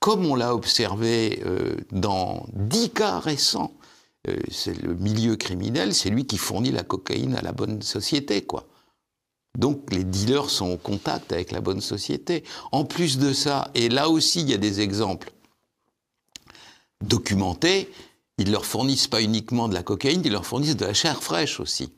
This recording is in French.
comme on l'a observé euh, dans dix cas récents, euh, c'est le milieu criminel, c'est lui qui fournit la cocaïne à la bonne société, quoi. Donc les dealers sont en contact avec la bonne société. En plus de ça, et là aussi il y a des exemples documentés, ils leur fournissent pas uniquement de la cocaïne, ils leur fournissent de la chair fraîche aussi.